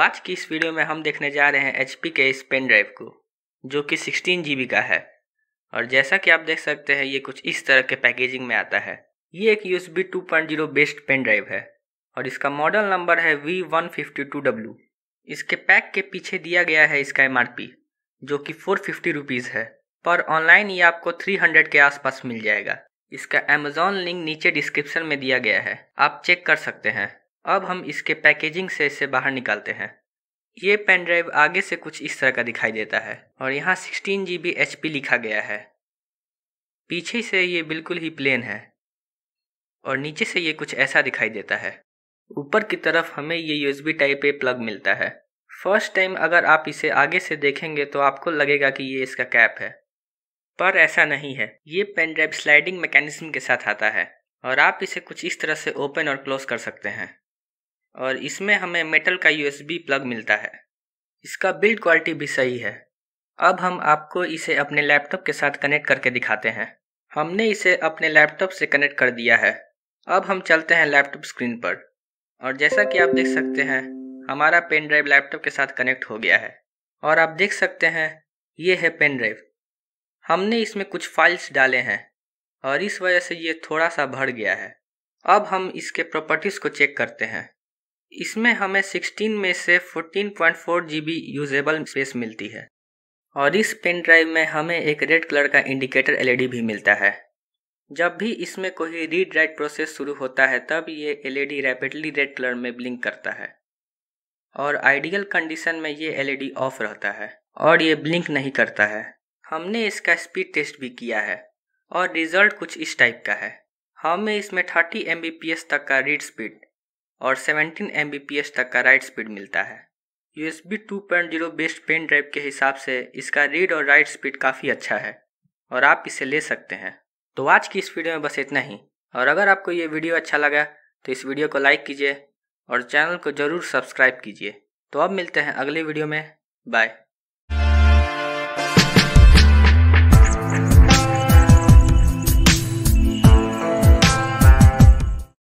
आज की इस वीडियो में हम देखने जा रहे हैं एच के इस पेन ड्राइव को जो कि सिक्सटीन जी का है और जैसा कि आप देख सकते हैं ये कुछ इस तरह के पैकेजिंग में आता है ये एक U S point zero based pen drive है और इसका मॉडल नंबर है V152W इसके पैक के पीछे दिया गया है इसका एम जो कि फोर फिफ्टी रुपीज़ है पर ऑनलाइन ये आपको थ्री हंड्रेड के आसपास मिल जाएगा इसका अमेजोन लिंक नीचे डिस्क्रिप्शन में दिया गया है आप चेक कर सकते हैं अब हम इसके पैकेजिंग से इसे बाहर निकालते हैं ये पेन ड्राइव आगे से कुछ इस तरह का दिखाई देता है और यहाँ sixteen G B H P लिखा गया है पीछे से ये बिल्कुल ही प्लेन है और नीचे से ये कुछ ऐसा दिखाई देता है ऊपर की तरफ हमें ये यूएसबी टाइप ए प्लग मिलता है फर्स्ट टाइम अगर आप इसे आगे से देखेंगे तो आपको लगेगा कि ये इसका कैप है पर ऐसा नहीं है ये पेन ड्राइव स्लाइडिंग मैकेनिज्म के साथ आता है और आप इसे कुछ इस तरह से ओपन और क्लोज कर सकते हैं और इसमें हमें मेटल का यू प्लग मिलता है इसका बिल्ड क्वालिटी भी सही है अब हम आपको इसे अपने लैपटॉप के साथ कनेक्ट करके दिखाते हैं हमने इसे अपने लैपटॉप से कनेक्ट कर दिया है अब हम चलते हैं लैपटॉप स्क्रीन पर और जैसा कि आप देख सकते हैं हमारा पेन ड्राइव लैपटॉप के साथ कनेक्ट हो गया है और आप देख सकते हैं ये है पेन ड्राइव हमने इसमें कुछ फाइल्स डाले हैं और इस वजह से ये थोड़ा सा भर गया है अब हम इसके प्रॉपर्टीज़ को चेक करते हैं इसमें हमें 16 में से 14.4 जीबी यूजेबल स्पेस मिलती है और इस पेन ड्राइव में हमें एक रेड कलर का इंडिकेटर एलईडी e भी मिलता है जब भी इसमें कोई रीड राइट प्रोसेस शुरू होता है तब ये एलईडी रैपिडली रेड कलर में ब्लिंक करता है और आइडियल कंडीशन में ये एलईडी ऑफ e रहता है और ये ब्लिंक नहीं करता है हमने इसका स्पीड टेस्ट भी किया है और रिजल्ट कुछ इस टाइप का है हमें इसमें 30 एम तक का रीड स्पीड और 17 एम तक का राइट स्पीड मिलता है U S B two point zero based pen drive के हिसाब से इसका रीड और राइट स्पीड काफ़ी अच्छा है और आप इसे ले सकते हैं तो आज की इस वीडियो में बस इतना ही और अगर आपको ये वीडियो अच्छा लगा तो इस वीडियो को लाइक कीजिए और चैनल को ज़रूर सब्सक्राइब कीजिए तो अब मिलते हैं अगले वीडियो में बाय